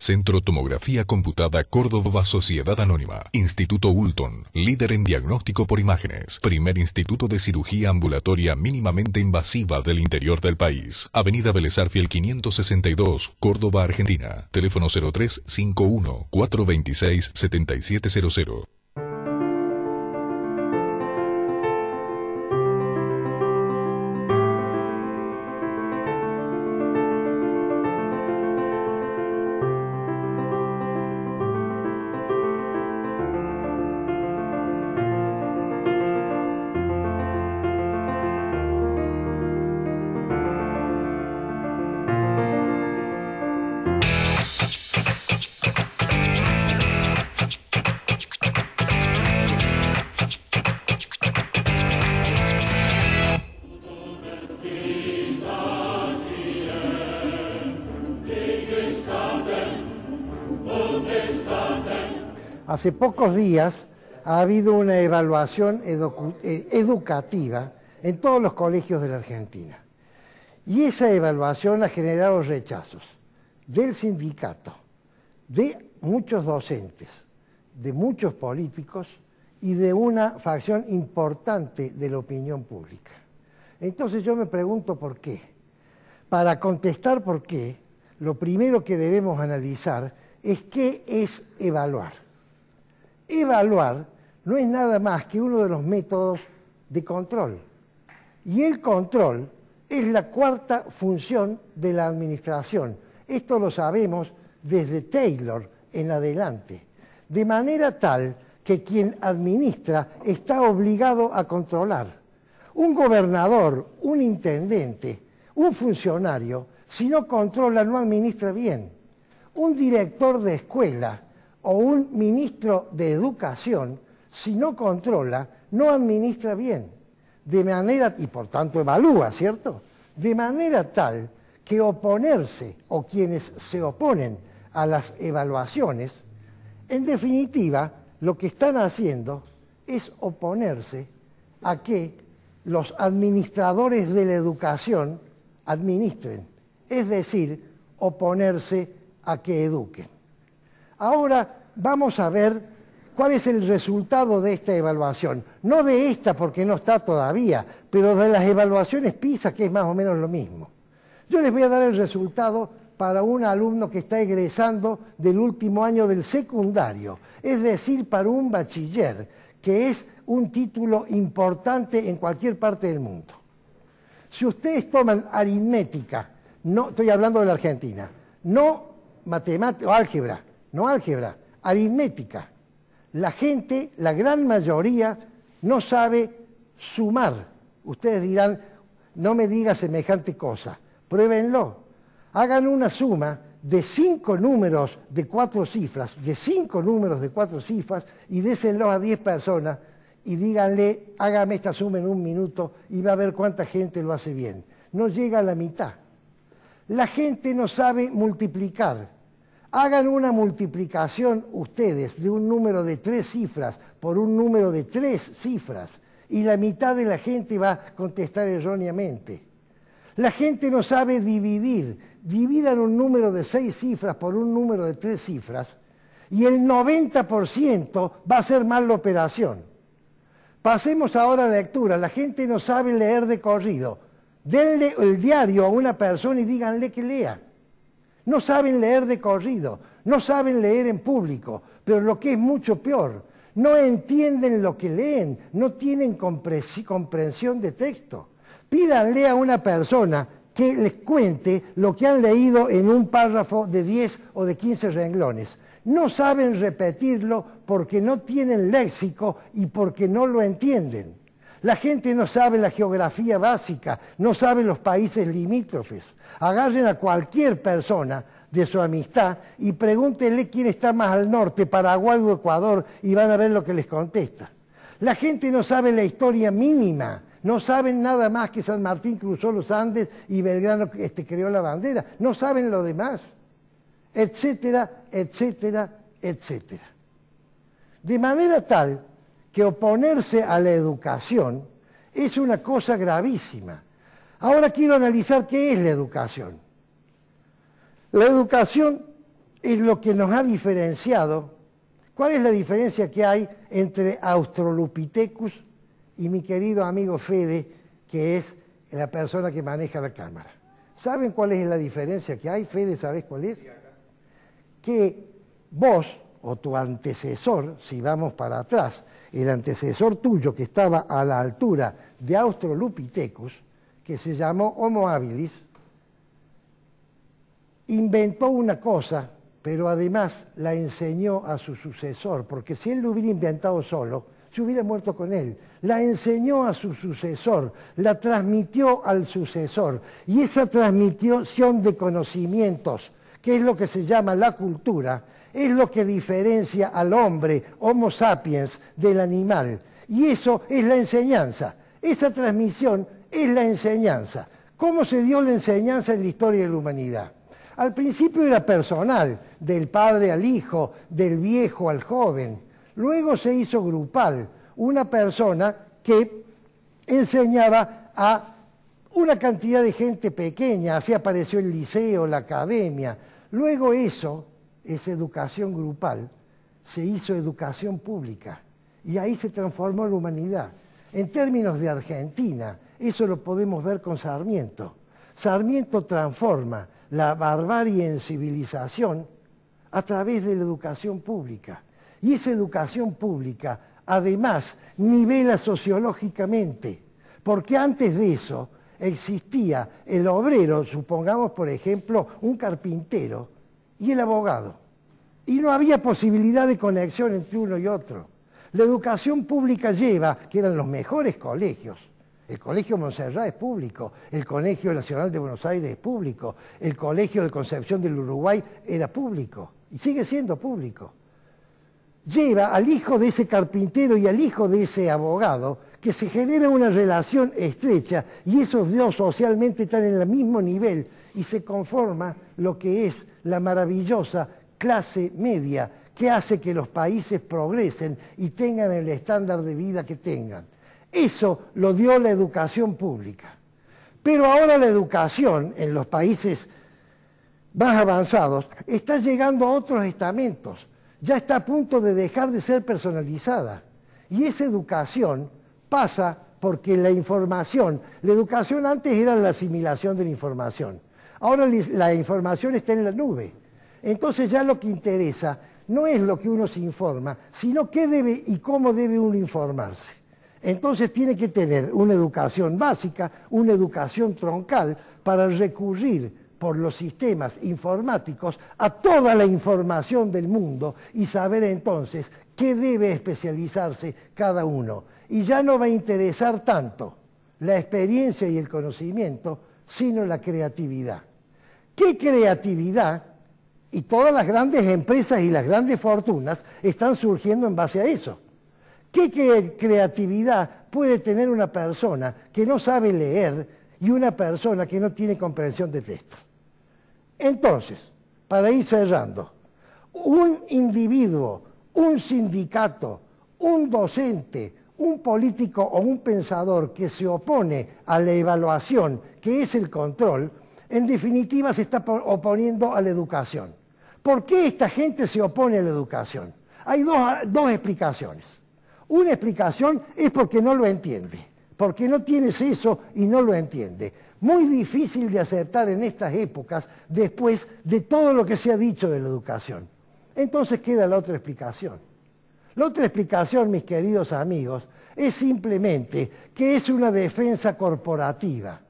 Centro Tomografía Computada Córdoba Sociedad Anónima. Instituto Ulton, líder en diagnóstico por imágenes. Primer instituto de cirugía ambulatoria mínimamente invasiva del interior del país. Avenida Belezarfiel 562, Córdoba, Argentina. Teléfono 0351 426 7700. Hace pocos días ha habido una evaluación eh, educativa en todos los colegios de la Argentina. Y esa evaluación ha generado rechazos del sindicato, de muchos docentes, de muchos políticos y de una facción importante de la opinión pública. Entonces yo me pregunto por qué. Para contestar por qué, lo primero que debemos analizar es qué es evaluar. Evaluar no es nada más que uno de los métodos de control. Y el control es la cuarta función de la administración. Esto lo sabemos desde Taylor en adelante. De manera tal que quien administra está obligado a controlar. Un gobernador, un intendente, un funcionario, si no controla, no administra bien. Un director de escuela, o un ministro de educación, si no controla, no administra bien, de manera, y por tanto evalúa, ¿cierto? De manera tal que oponerse o quienes se oponen a las evaluaciones, en definitiva, lo que están haciendo es oponerse a que los administradores de la educación administren, es decir, oponerse a que eduquen. Ahora, vamos a ver cuál es el resultado de esta evaluación. No de esta porque no está todavía, pero de las evaluaciones PISA, que es más o menos lo mismo. Yo les voy a dar el resultado para un alumno que está egresando del último año del secundario, es decir, para un bachiller, que es un título importante en cualquier parte del mundo. Si ustedes toman aritmética, no estoy hablando de la Argentina, no matemática o álgebra, no álgebra, aritmética. La gente, la gran mayoría, no sabe sumar. Ustedes dirán, no me diga semejante cosa. Pruébenlo. Hagan una suma de cinco números de cuatro cifras, de cinco números de cuatro cifras, y désenlo a diez personas y díganle, hágame esta suma en un minuto y va a ver cuánta gente lo hace bien. No llega a la mitad. La gente no sabe multiplicar. Hagan una multiplicación ustedes de un número de tres cifras por un número de tres cifras y la mitad de la gente va a contestar erróneamente. La gente no sabe dividir. Dividan un número de seis cifras por un número de tres cifras y el 90% va a ser mal la operación. Pasemos ahora a la lectura. La gente no sabe leer de corrido. Denle el diario a una persona y díganle que lea. No saben leer de corrido, no saben leer en público, pero lo que es mucho peor, no entienden lo que leen, no tienen comprensión de texto. Pídanle a una persona que les cuente lo que han leído en un párrafo de 10 o de 15 renglones. No saben repetirlo porque no tienen léxico y porque no lo entienden. La gente no sabe la geografía básica, no sabe los países limítrofes. Agarren a cualquier persona de su amistad y pregúntenle quién está más al norte, Paraguay o Ecuador, y van a ver lo que les contesta. La gente no sabe la historia mínima, no saben nada más que San Martín cruzó los Andes y Belgrano este, creó la bandera, no saben lo demás, etcétera, etcétera, etcétera. De manera tal que oponerse a la educación es una cosa gravísima. Ahora quiero analizar qué es la educación. La educación es lo que nos ha diferenciado. ¿Cuál es la diferencia que hay entre Australopithecus y mi querido amigo Fede, que es la persona que maneja la cámara? ¿Saben cuál es la diferencia que hay? Fede, ¿sabes cuál es? Que vos o tu antecesor, si vamos para atrás, el antecesor tuyo que estaba a la altura de Australopithecus, que se llamó Homo habilis, inventó una cosa, pero además la enseñó a su sucesor, porque si él lo hubiera inventado solo, se hubiera muerto con él. La enseñó a su sucesor, la transmitió al sucesor, y esa transmisión de conocimientos, que es lo que se llama la cultura, es lo que diferencia al hombre, Homo sapiens, del animal. Y eso es la enseñanza. Esa transmisión es la enseñanza. ¿Cómo se dio la enseñanza en la historia de la humanidad? Al principio era personal, del padre al hijo, del viejo al joven. Luego se hizo grupal, una persona que enseñaba a una cantidad de gente pequeña, así apareció el liceo, la academia. Luego eso esa educación grupal se hizo educación pública y ahí se transformó la humanidad. En términos de Argentina, eso lo podemos ver con Sarmiento. Sarmiento transforma la barbarie en civilización a través de la educación pública. Y esa educación pública, además, nivela sociológicamente, porque antes de eso existía el obrero, supongamos por ejemplo un carpintero, y el abogado. Y no había posibilidad de conexión entre uno y otro. La educación pública lleva, que eran los mejores colegios, el Colegio Montserrat es público, el Colegio Nacional de Buenos Aires es público, el Colegio de Concepción del Uruguay era público y sigue siendo público. Lleva al hijo de ese carpintero y al hijo de ese abogado que se genera una relación estrecha y esos dos socialmente están en el mismo nivel y se conforma lo que es la maravillosa clase media que hace que los países progresen y tengan el estándar de vida que tengan. Eso lo dio la educación pública. Pero ahora la educación en los países más avanzados está llegando a otros estamentos, ya está a punto de dejar de ser personalizada. Y esa educación pasa porque la información, la educación antes era la asimilación de la información. Ahora la información está en la nube. Entonces ya lo que interesa no es lo que uno se informa, sino qué debe y cómo debe uno informarse. Entonces tiene que tener una educación básica, una educación troncal, para recurrir por los sistemas informáticos a toda la información del mundo y saber entonces qué debe especializarse cada uno. Y ya no va a interesar tanto la experiencia y el conocimiento, sino la creatividad qué creatividad y todas las grandes empresas y las grandes fortunas están surgiendo en base a eso. ¿Qué creatividad puede tener una persona que no sabe leer y una persona que no tiene comprensión de texto? Entonces, para ir cerrando, un individuo, un sindicato, un docente, un político o un pensador que se opone a la evaluación, que es el control, en definitiva, se está oponiendo a la educación. ¿Por qué esta gente se opone a la educación? Hay dos, explicaciones. Una explicación es porque no lo entiende, porque no tienes eso y no lo entiende. Muy difícil de aceptar en estas épocas después de todo lo que se ha dicho de la educación. Entonces queda la otra explicación. La otra explicación, mis queridos amigos, es simplemente que es una defensa corporativa.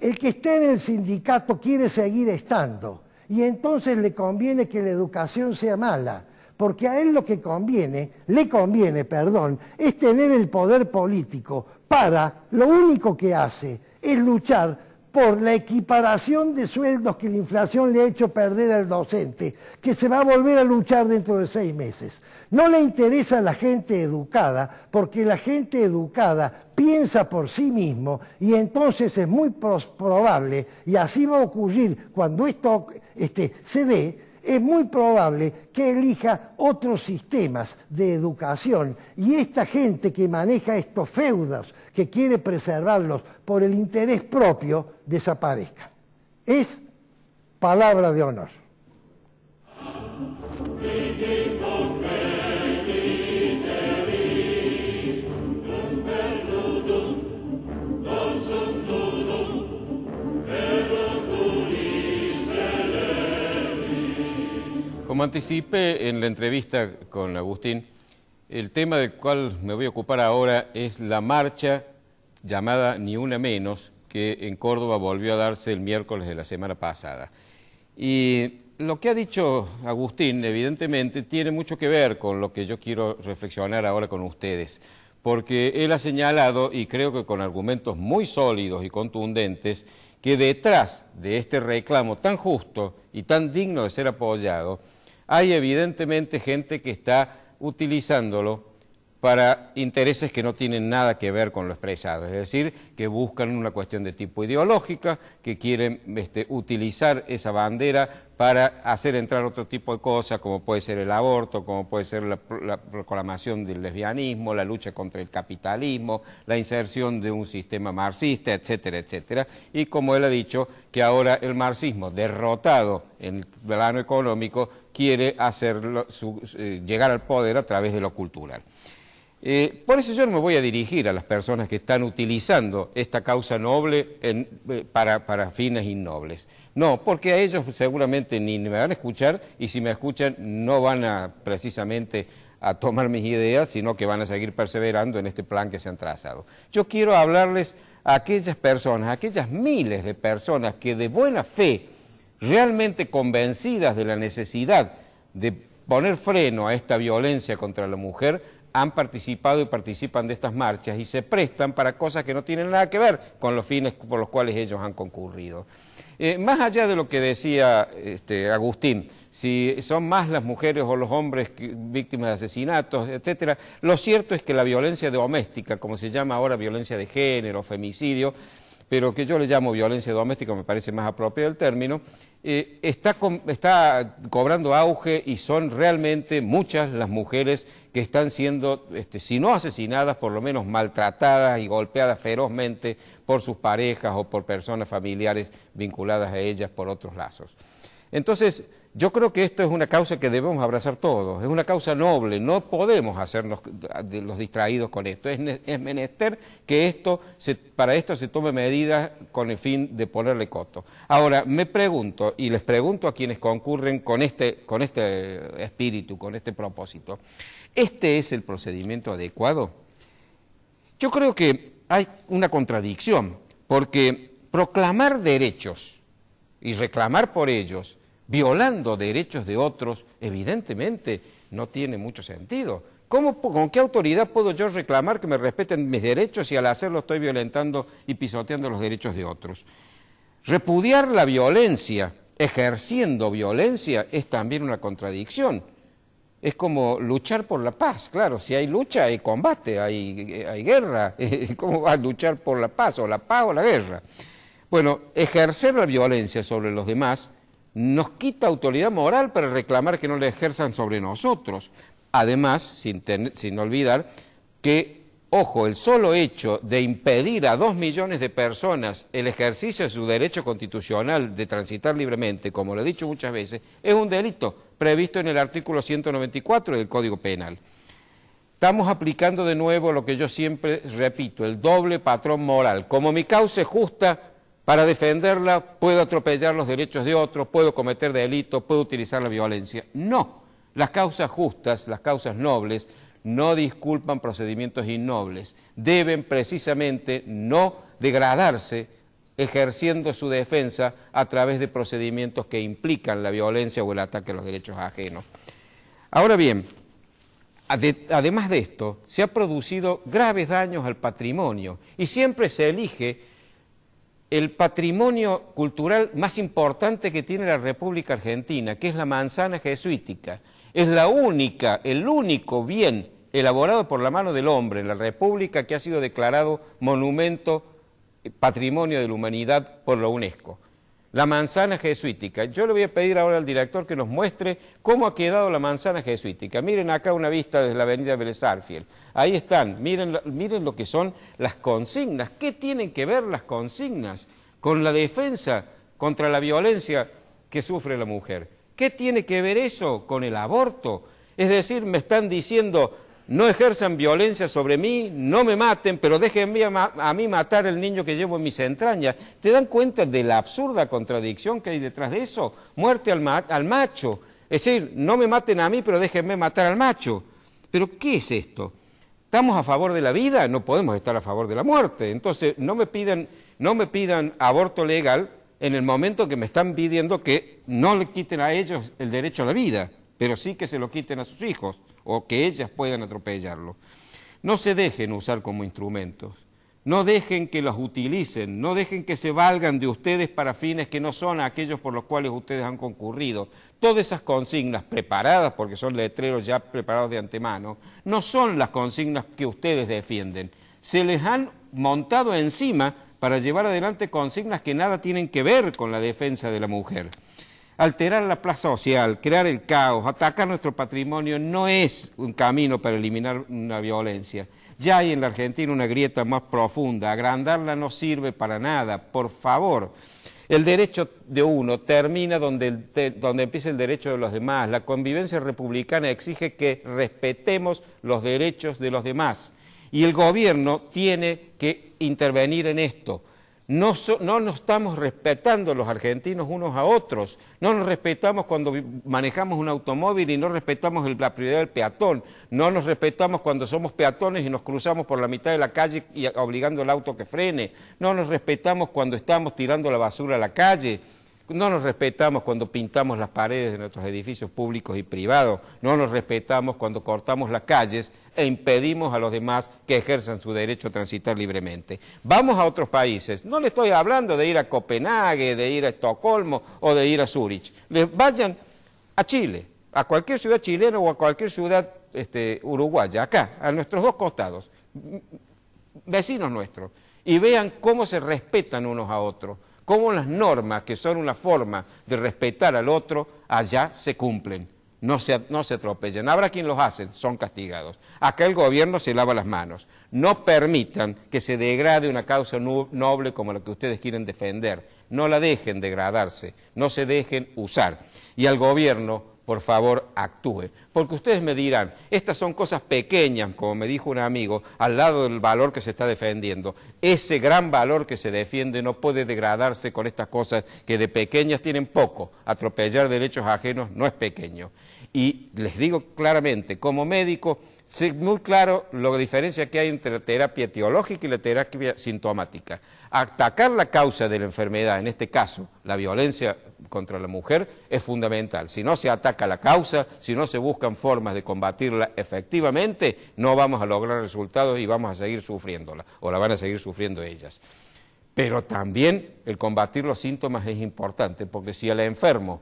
El que está en el sindicato quiere seguir estando y entonces le conviene que la educación sea mala, porque a él lo que conviene, le conviene, perdón, es tener el poder político para, lo único que hace es luchar por la equiparación de sueldos que la inflación le ha hecho perder al docente, que se va a volver a luchar dentro de seis meses. No le interesa a la gente educada, porque la gente educada piensa por sí mismo y entonces es muy probable, y así va a ocurrir cuando esto este, se ve, es muy probable que elija otros sistemas de educación y esta gente que maneja estos feudos que quiere preservarlos por el interés propio, desaparezca. Es palabra de honor. Como anticipé en la entrevista con Agustín, el tema del cual me voy a ocupar ahora es la marcha llamada Ni Una Menos, que en Córdoba volvió a darse el miércoles de la semana pasada. Y lo que ha dicho Agustín, evidentemente, tiene mucho que ver con lo que yo quiero reflexionar ahora con ustedes, porque él ha señalado, y creo que con argumentos muy sólidos y contundentes, que detrás de este reclamo tan justo y tan digno de ser apoyado, hay evidentemente gente que está utilizándolo para intereses que no tienen nada que ver con lo expresado, es decir, que buscan una cuestión de tipo ideológica, que quieren este, utilizar esa bandera para hacer entrar otro tipo de cosas, como puede ser el aborto, como puede ser la proclamación del lesbianismo, la lucha contra el capitalismo, la inserción de un sistema marxista, etcétera, etcétera. Y como él ha dicho, que ahora el marxismo, derrotado en el plano económico, quiere eh, llegar al poder a través de lo cultural. Eh, por eso yo no me voy a dirigir a las personas que están utilizando esta causa noble eh, para, fines innobles. No, porque a ellos seguramente ni me van a escuchar y si me escuchan no van a precisamente a tomar mis ideas, sino que van a seguir perseverando en este plan que se han trazado. Yo quiero hablarles a aquellas personas, a aquellas miles de personas que de buena fe realmente convencidas de la necesidad de poner freno a esta violencia contra la mujer, han participado y participan de estas marchas y se prestan para cosas que no tienen nada que ver con los fines por los cuales ellos han concurrido. Eh, más allá de lo que decía este, Agustín, si son más las mujeres o los hombres víctimas de asesinatos, etcétera, lo cierto es que la violencia doméstica, como se llama ahora violencia de género, femicidio, pero que yo le llamo violencia doméstica, me parece más apropiado el término, eh, está, está cobrando auge y son realmente muchas las mujeres que están siendo, este, si no asesinadas, por lo menos maltratadas y golpeadas ferozmente por sus parejas o por personas familiares vinculadas a ellas por otros lazos. Entonces, yo creo que esto es una causa que debemos abrazar todos, es una causa noble, no podemos hacernos los distraídos con esto, es, menester que esto para esto se tome medidas con el fin de ponerle coto. Ahora, me pregunto, y les pregunto a quienes concurren con este, con este espíritu, con este propósito, ¿este es el procedimiento adecuado? Yo creo que hay una contradicción, porque proclamar derechos y reclamar por ellos, violando derechos de otros, evidentemente no tiene mucho sentido. ¿Cómo, ¿Con qué autoridad puedo yo reclamar que me respeten mis derechos si al hacerlo estoy violentando y pisoteando los derechos de otros? Repudiar la violencia, ejerciendo violencia, es también una contradicción. Es como luchar por la paz, claro, si hay lucha hay combate, hay, guerra, ¿cómo va a luchar por la paz o la paz o la guerra? Bueno, ejercer la violencia sobre los demás nos quita autoridad moral para reclamar que no le ejerzan sobre nosotros. Además, sin, sin olvidar que, ojo, el solo hecho de impedir a dos millones de personas el ejercicio de su derecho constitucional de transitar libremente, como lo he dicho muchas veces, es un delito previsto en el artículo 194 del Código Penal. Estamos aplicando de nuevo lo que yo siempre repito, el doble patrón moral. Como mi causa es justa, para defenderla puedo atropellar los derechos de otros, puedo cometer delitos, puedo utilizar la violencia. No, las causas justas, las causas nobles, no disculpan procedimientos innobles. Deben precisamente no degradarse ejerciendo su defensa a través de procedimientos que implican la violencia o el ataque a los derechos ajenos. Ahora bien, además de esto, se han producido graves daños al patrimonio y siempre se elige el patrimonio cultural más importante que tiene la República Argentina, que es la manzana jesuítica. Es la única, el único bien elaborado por la mano del hombre en la República que ha sido declarado monumento, eh, patrimonio de la humanidad por la UNESCO la manzana jesuítica. Yo le voy a pedir ahora al director que nos muestre cómo ha quedado la manzana jesuítica. Miren acá una vista desde la avenida Vélez Ahí están, miren, miren lo que son las consignas. ¿Qué tienen que ver las consignas con la defensa contra la violencia que sufre la mujer? ¿Qué tiene que ver eso con el aborto? Es decir, me están diciendo no ejerzan violencia sobre mí, no me maten, pero déjenme a, mí matar al niño que llevo en mis entrañas. ¿Te dan cuenta de la absurda contradicción que hay detrás de eso? Muerte al, macho. Es decir, no me maten a mí, pero déjenme matar al macho. ¿Pero qué es esto? ¿Estamos a favor de la vida? No podemos estar a favor de la muerte. Entonces, no me pidan, no me pidan aborto legal en el momento que me están pidiendo que no le quiten a ellos el derecho a la vida, pero sí que se lo quiten a sus hijos o que ellas puedan atropellarlo. No se dejen usar como instrumentos, no dejen que los utilicen, no dejen que se valgan de ustedes para fines que no son aquellos por los cuales ustedes han concurrido. Todas esas consignas preparadas, porque son letreros ya preparados de antemano, no son las consignas que ustedes defienden. Se les han montado encima para llevar adelante consignas que nada tienen que ver con la defensa de la mujer alterar la plaza social, crear el caos, atacar nuestro patrimonio no es un camino para eliminar una violencia. Ya hay en la Argentina una grieta más profunda, agrandarla no sirve para nada, por favor. El derecho de uno termina donde empieza el derecho de los demás. La convivencia republicana exige que respetemos los derechos de los demás. Y el gobierno tiene que intervenir en esto. No, no nos estamos respetando los argentinos unos a otros, no nos respetamos cuando manejamos un automóvil y no respetamos la prioridad del peatón, no nos respetamos cuando somos peatones y nos cruzamos por la mitad de la calle y obligando al auto que frene, no nos respetamos cuando estamos tirando la basura a la calle no nos respetamos cuando pintamos las paredes de nuestros edificios públicos y privados, no nos respetamos cuando cortamos las calles e impedimos a los demás que ejerzan su derecho a transitar libremente. Vamos a otros países, no le estoy hablando de ir a Copenhague, de ir a Estocolmo o de ir a Zurich, les vayan a Chile, a cualquier ciudad chilena o a cualquier ciudad este, uruguaya, acá, a nuestros dos costados, vecinos nuestros, y vean cómo se respetan unos a otros cómo las normas, que son una forma de respetar al otro, allá se cumplen, no se, no se atropellan. Habrá quien los hace, son castigados. Acá el gobierno se lava las manos. No permitan que se degrade una causa noble como la que ustedes quieren defender. No la dejen degradarse, no se dejen usar. Y al gobierno por favor actúe. Porque ustedes me dirán, estas son cosas pequeñas, como me dijo un amigo, al lado del valor que se está defendiendo. Ese gran valor que se defiende no puede degradarse con estas cosas que de pequeñas tienen poco. Atropellar derechos ajenos no es pequeño. Y les digo claramente, como médico, Sí, muy claro la diferencia que hay entre la terapia etiológica y la terapia sintomática. Atacar la causa de la enfermedad, en este caso la violencia contra la mujer, es fundamental. Si no se ataca la causa, si no se buscan formas de combatirla efectivamente, no vamos a lograr resultados y vamos a seguir sufriéndola, o la van a seguir sufriendo ellas. Pero también el combatir los síntomas es importante, porque si el enfermo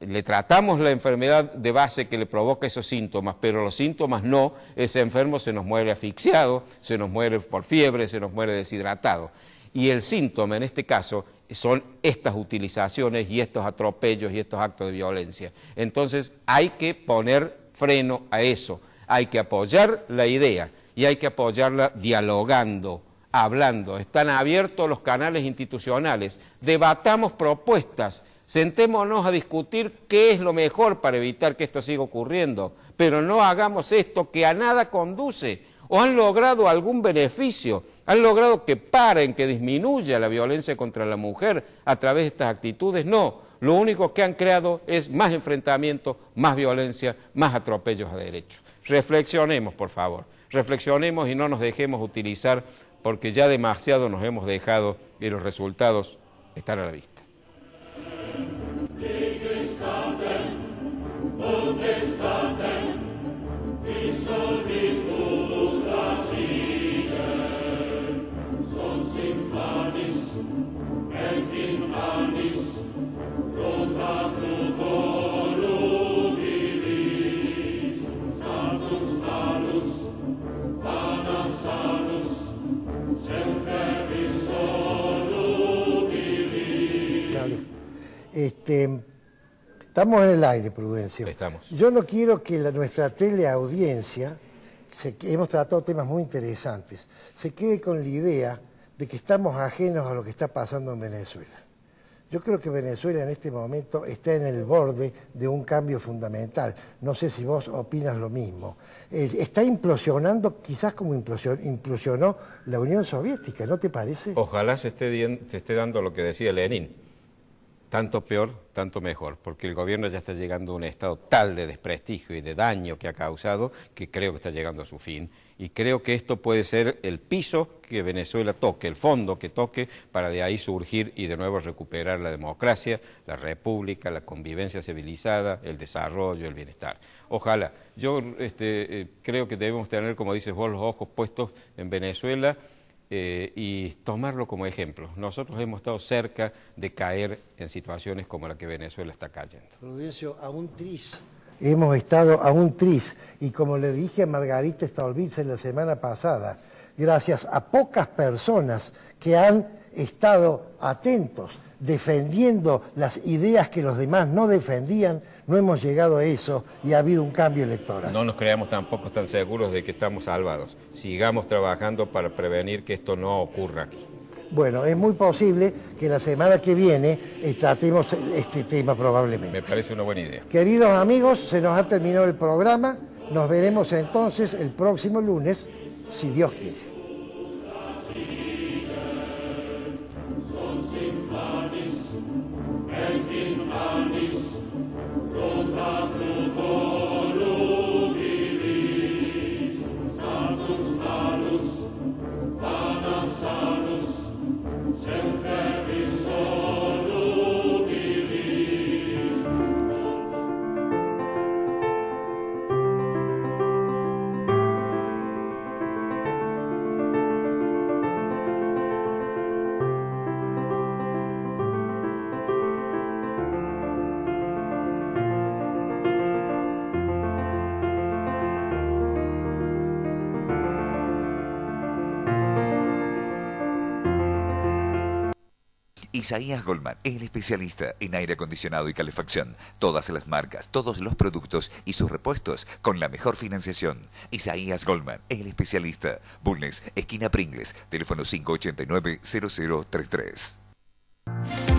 le tratamos la enfermedad de base que le provoca esos síntomas, pero los síntomas no, ese enfermo se nos muere asfixiado, se nos muere por fiebre, se nos muere deshidratado. Y el síntoma en este caso son estas utilizaciones y estos atropellos y estos actos de violencia. Entonces hay que poner freno a eso, hay que apoyar la idea y hay que apoyarla dialogando, hablando. Están abiertos los canales institucionales, debatamos propuestas Sentémonos a discutir qué es lo mejor para evitar que esto siga ocurriendo, pero no hagamos esto que a nada conduce o han logrado algún beneficio, han logrado que paren, que disminuya la violencia contra la mujer a través de estas actitudes. No, lo único que han creado es más enfrentamiento, más violencia, más atropellos a derechos. Reflexionemos, por favor, reflexionemos y no nos dejemos utilizar porque ya demasiado nos hemos dejado y los resultados están a la vista. Este, estamos en el aire, Prudencio. Estamos. Yo no quiero que nuestra teleaudiencia, se, hemos tratado temas muy interesantes, se quede con la idea de que estamos ajenos a lo que está pasando en Venezuela. Yo creo que Venezuela en este momento está en el borde de un cambio fundamental. No sé si vos opinas lo mismo. Eh, está implosionando quizás como implosionó la Unión Soviética, ¿no te parece? Ojalá se esté, se esté dando lo que decía Lenin tanto peor, tanto mejor, porque el gobierno ya está llegando a un estado tal de desprestigio y de daño que ha causado que creo que está llegando a su fin. Y creo que esto puede ser el piso que Venezuela toque, el fondo que toque, para de ahí surgir y de nuevo recuperar la democracia, la república, la convivencia civilizada, el desarrollo, el bienestar. Ojalá. Yo este, eh, creo que debemos tener, como dices vos, los ojos puestos en Venezuela. Eh, y tomarlo como ejemplo. Nosotros hemos estado cerca de caer en situaciones como la que Venezuela está cayendo. Prudencio, a un Hemos estado a un tris y como le dije a Margarita Stolbiz en la semana pasada, gracias a pocas personas que han estado atentos, defendiendo las ideas que los demás no defendían, no hemos llegado a eso y ha habido un cambio electoral. No nos creamos tampoco tan seguros de que estamos salvados. Sigamos trabajando para prevenir que esto no ocurra aquí. Bueno, es muy posible que la semana que viene tratemos este tema probablemente. Me parece una buena idea. Queridos amigos, se nos ha terminado el programa. Nos veremos entonces el próximo lunes, si Dios quiere. Isaías Goldman el especialista en aire acondicionado y calefacción. Todas las marcas, todos los productos y sus repuestos con la mejor financiación. Isaías Goldman el especialista. Bulnes, esquina Pringles, teléfono 589-0033.